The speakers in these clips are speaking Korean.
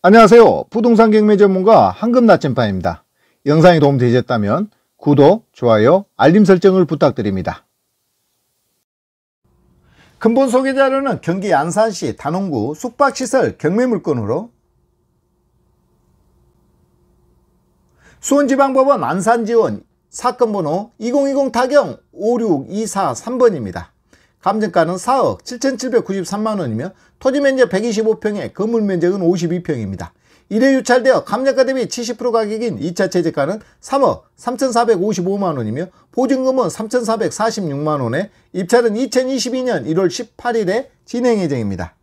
안녕하세요. 부동산 경매 전문가 황금나침반입니다. 영상이 도움되셨다면 구독, 좋아요, 알림 설정을 부탁드립니다. 근본 소개 자료는 경기 안산시 단원구 숙박시설 경매물건으로 수원지방법원 안산지원 사건번호 2020 타경 56243번입니다. 감정가는 4억 7,793만원이며 토지 면적 125평에 건물 면적은 52평입니다. 1회 유찰되어 감정가 대비 70% 가격인 2차 최저가는 3억 3,455만원이며 보증금은 3,446만원에 입찰은 2022년 1월 18일에 진행 예정입니다.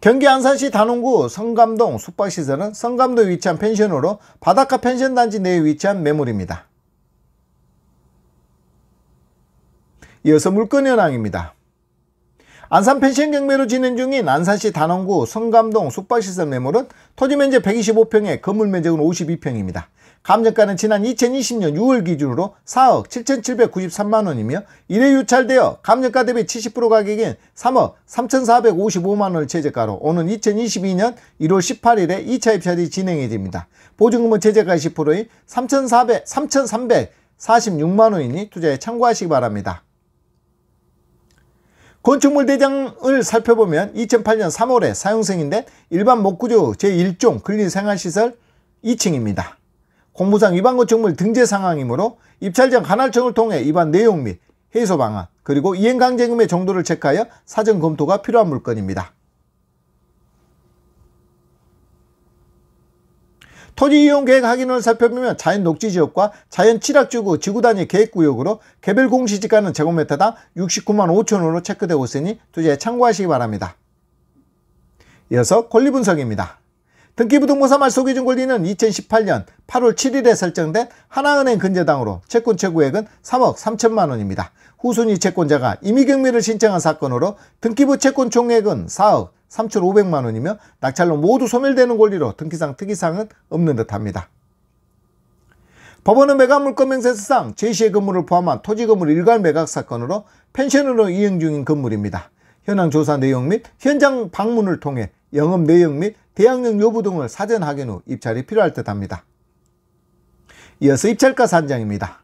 경기 안산시 단원구 성감동 숙박시설은 성감도에 위치한 펜션으로 바닷가 펜션단지 내에 위치한 매물입니다. 이어서 물건현황입니다. 안산 펜션 경매로 진행 중인 안산시 단원구 성감동 숙박시설 매물은 토지 면적 125평에 건물 면적은 52평입니다. 감정가는 지난 2020년 6월 기준으로 4억 7,793만원이며 이래 유찰되어 감정가 대비 70% 가격인 3억 3,455만원을 최저가로 오는 2022년 1월 18일에 2차 입찰이 진행해집니다. 보증금은 최저가 10%인 3,400, 3,346만원이니 투자에 참고하시기 바랍니다. 건축물 대장을 살펴보면 2008년 3월에 사용 생인데 일반 목구조 제1종 근린생활시설 2층입니다. 공무상 위반 건축물 등재 상황이므로 입찰장 관할청을 통해 위반 내용 및 해소 방안 그리고 이행강제금의 정도를 체크하여 사전 검토가 필요한 물건입니다. 토지 이용 계획 확인론을 살펴보면 자연 녹지 지역과 자연 칠학지구 지구 단위 계획 구역으로 개별 공시지가는 제곱미터당 69만 5천원으로 체크되고 있으니 투자에 참고하시기 바랍니다. 이어서 권리 분석입니다. 등기부등본사 말소기준 권리는 2018년 8월 7일에 설정된 하나은행 근저당으로 채권 최고액은 3억 3천만 원입니다. 후순위 채권자가 임의경매를 신청한 사건으로 등기부 채권 총액은 4억 3,500만 원이며 낙찰로 모두 소멸되는 권리로 등기상 특이사항은 없는 듯합니다. 법원은 매각물건명세서상 제시의 건물을 포함한 토지 건물 일괄 매각 사건으로 펜션으로 이행 중인 건물입니다. 현황 조사 내용 및 현장 방문을 통해 영업 내역 및 대항력 여부 등을 사전 확인 후 입찰이 필요할 듯합니다. 이어서 입찰가 산정입니다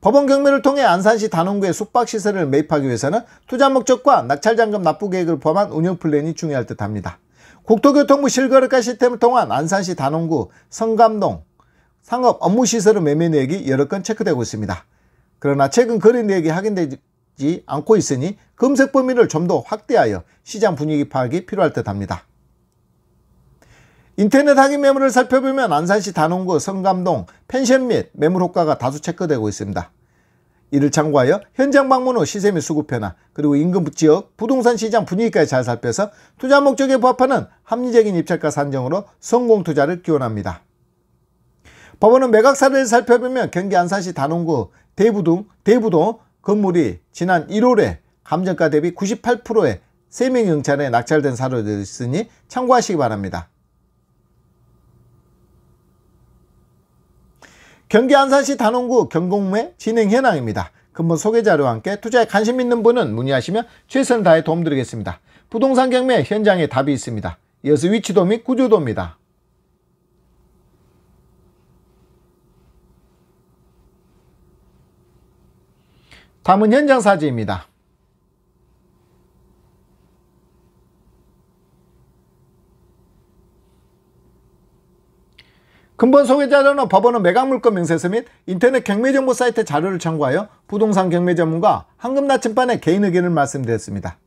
법원 경매를 통해 안산시 단원구에 숙박시설을 매입하기 위해서는 투자 목적과 낙찰잔금 납부 계획을 포함한 운영 플랜이 중요할 듯합니다. 국토교통부 실거래가 시스템을 통한 안산시 단원구 성감동 상업 업무시설의 매매 내역이 여러 건 체크되고 있습니다. 그러나 최근 거래 내역이 확인되지 않고 있으니 검색 범위를 좀 더 확대하여 시장 분위기 파악이 필요할 듯합니다. 인터넷 하기 매물을 살펴보면 안산시 단원구 성감동 펜션 및 매물 효과가 다수 체크되고 있습니다. 이를 참고하여 현장 방문 후 시세 및 수급 변화 그리고 인근 지역 부동산 시장 분위기까지 잘 살펴서 투자 목적에 부합하는 합리적인 입찰가 산정으로 성공 투자를 기원합니다. 법원은 매각 사례를 살펴보면 경기 안산시 단원구 대부동 대부도 건물이 지난 1월에 감정가 대비 98%의 3명 경찰에 낙찰된 사례도 있으니 참고하시기 바랍니다. 경기 안산시 단원구 경공매 진행 현황입니다. 근무 소개 자료와 함께 투자에 관심 있는 분은 문의하시면 최선을 다해 도움드리겠습니다. 부동산 경매 현장에 답이 있습니다. 이어서 위치도 및 구조도입니다. 다음은 현장 사진입니다. 근본 소개자료는 법원은 매각물건 명세서 및 인터넷 경매정보 사이트 자료를 참고하여 부동산 경매 전문가 황금나침반의 개인 의견을 말씀드렸습니다.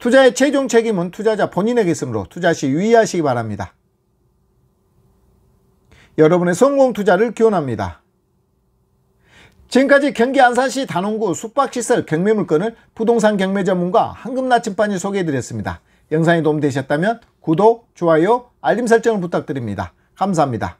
투자의 최종 책임은 투자자 본인에게 있으므로 투자 시 유의하시기 바랍니다. 여러분의 성공 투자를 기원합니다. 지금까지 경기 안산시 단원구 숙박시설 경매물건을 부동산 경매 전문가 황금나침반이 소개해드렸습니다. 영상이 도움되셨다면 구독, 좋아요, 알림 설정을 부탁드립니다. 감사합니다.